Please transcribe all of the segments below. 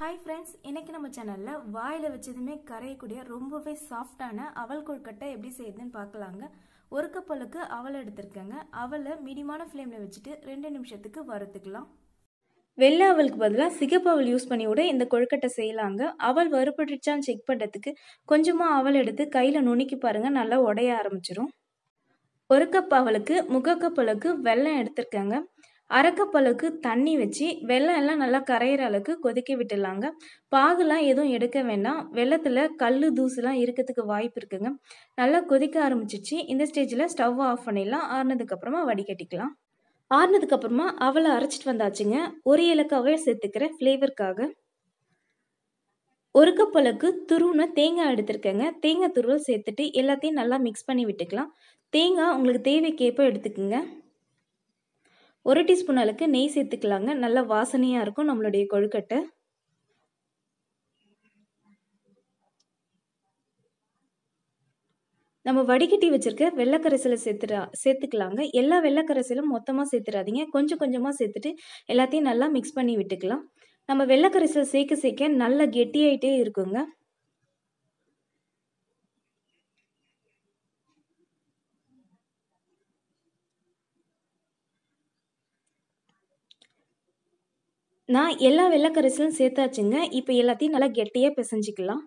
Hi friends இன்னைக்கு நம்ம சேனலில் வாயில் வச்சதுமே கரையக்கூடிய ரொம்பவே சாஃப்டான அவல் கொழுக்கட்டை எப்படி செய்யுதுன்னு பார்க்கலாங்க ஒரு கப் அளவுக்கு அவல் எடுத்திருக்கேங்க அவலை மீடியமான ஃப்ளேமில் வச்சுட்டு ரெண்டு நிமிஷத்துக்கு வறுத்துக்கலாம் வெள்ளை அவலுக்கு பதிலாக சிகப்பு அவல் யூஸ் பண்ணி கூட இந்த கொழுக்கட்டை செய்யலாங்க அவள் வறுபட்டுச்சான்னு செக் பண்ணுறதுக்கு கொஞ்சமாக அவல் எடுத்து கையில் நுணுக்கி பாருங்கள் நல்லா உடைய ஆரம்பிச்சிடும் ஒரு கப் அவளுக்கு முக கப் அளவுக்கு வெள்ளம் எடுத்திருக்கேங்க அரக்கப்பழுக்கு தண்ணி வச்சு வெள்ளம் எல்லாம் நல்லா கரையிற அளவுக்கு கொதிக்க விட்டுடலாங்க பாகுலாம் எதுவும் எடுக்க வேண்டாம் வெள்ளத்தில் கல் தூசுலாம் இருக்கிறதுக்கு வாய்ப்பு இருக்குங்க நல்லா கொதிக்க ஆரம்பிச்சிச்சு இந்த ஸ்டேஜில் ஸ்டவ் ஆஃப் பண்ணிடலாம் ஆறுனதுக்கப்புறமா வடிகட்டிக்கலாம் ஆறுனதுக்கப்புறமா அவளை அரைச்சிட்டு வந்தாச்சுங்க ஒரு இலக்காவே சேர்த்துக்கிறேன் ஃப்ளேவருக்காக ஒரு கப் அளவுக்கு தேங்காய் எடுத்துருக்கேங்க தேங்காய் துருவல் சேர்த்துட்டு எல்லாத்தையும் நல்லா மிக்ஸ் பண்ணி விட்டுக்கலாம் தேங்காய் உங்களுக்கு தேவைக்கேற்ப எடுத்துக்கோங்க ஒரு டீஸ்பூன் அளவுக்கு நெய் சேர்த்துக்கலாங்க நல்ல வாசனையாக இருக்கும் நம்மளுடைய கொழுக்கட்டை நம்ம வடிகட்டி வச்சிருக்க வெள்ளக்கரைசலை சேர்த்துடா சேர்த்துக்கலாங்க எல்லா வெள்ளக்கரைசலும் மொத்தமாக சேர்த்துடாதீங்க கொஞ்சம் கொஞ்சமாக சேர்த்துட்டு எல்லாத்தையும் நல்லா மிக்ஸ் பண்ணி விட்டுக்கலாம் நம்ம வெள்ளக்கரைசல் சேர்க்க சேர்க்க நல்லா கெட்டியாயிட்டே இருக்குங்க நான் எல்லா வெள்ளைக்கரிசலும் சேர்த்தாச்சுங்க. இப்போ எல்லாத்தையும் நல்லா கெட்டியாக பிசைஞ்சிக்கலாம்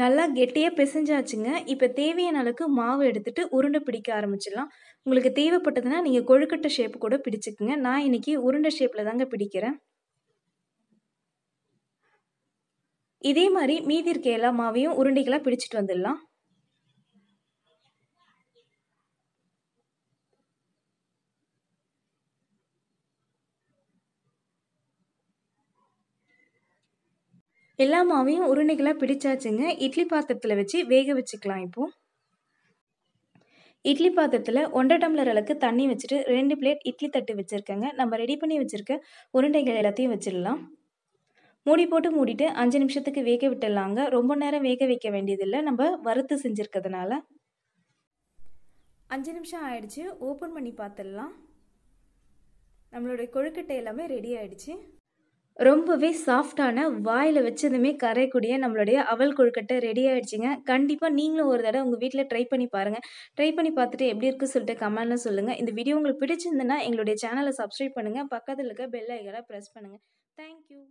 நல்லா கெட்டியாக பிசைஞ்சாச்சுங்க. இப்போ தேவையான அளவுக்கு மாவு எடுத்துகிட்டு உருண்டை பிடிக்க ஆரம்பிச்சிடலாம். உங்களுக்கு தேவைப்பட்டதுன்னா நீங்கள் கொழுக்கட்டை ஷேப் கூட பிடிச்சிக்கோங்க நான் இன்னைக்கு உருண்டை ஷேப்பில் தாங்க பிடிக்கிறேன். இதே மாதிரி மீதி இருக்க எல்லா மாவையும் உருண்டைகளாக பிடிச்சிட்டு வந்துடலாம் எல்லா மாவையும் உருண்டைகளாக பிடிச்சாச்சுங்க இட்லி பாத்திரத்தில் வச்சு வேக வச்சுக்கலாம் இப்போது இட்லி பாத்திரத்தில் ஒன்றரை டம்ளர் அளவுக்கு தண்ணி வச்சுட்டு ரெண்டு பிளேட் இட்லி தட்டு வச்சுருக்கேங்க நம்ம ரெடி பண்ணி வச்சுருக்க உருண்டைகள் எல்லாத்தையும் வச்சிடலாம் மூடி போட்டு மூடிட்டு அஞ்சு நிமிஷத்துக்கு வேக விட்டுடலாங்க ரொம்ப நேரம் வேக வைக்க வேண்டியதில்லை நம்ம வறுத்து செஞ்சுருக்கிறதுனால அஞ்சு நிமிஷம் ஆயிடுச்சு ஓப்பன் பண்ணி பார்த்துடலாம் நம்மளுடைய கொழுக்கட்டை எல்லாமே ரெடி ஆயிடுச்சு ரொம்பவே சாஃப்டான வாயில் வச்சதுமே கரையக்கூடிய நம்மளுடைய அவல் கொழுக்கட்டை ரெடி ஆகிடுச்சிங்க கண்டிப்பாக நீங்களும் ஒரு தடவை உங்கள் வீட்டில் ட்ரை பண்ணி பாருங்கள் ட்ரை பண்ணி பார்த்துட்டு எப்படி இருக்குன்னு சொல்லிட்டு கமெண்ட்லாம் சொல்லுங்கள் இந்த வீடியோ உங்களுக்கு பிடிச்சிருந்துன்னா எங்களுடைய சேனலை சப்ஸ்கிரைப் பண்ணுங்கள் பக்கத்தில் இருக்க பெல் ஐக்கனை ப்ரெஸ் பண்ணுங்கள் தேங்க்யூ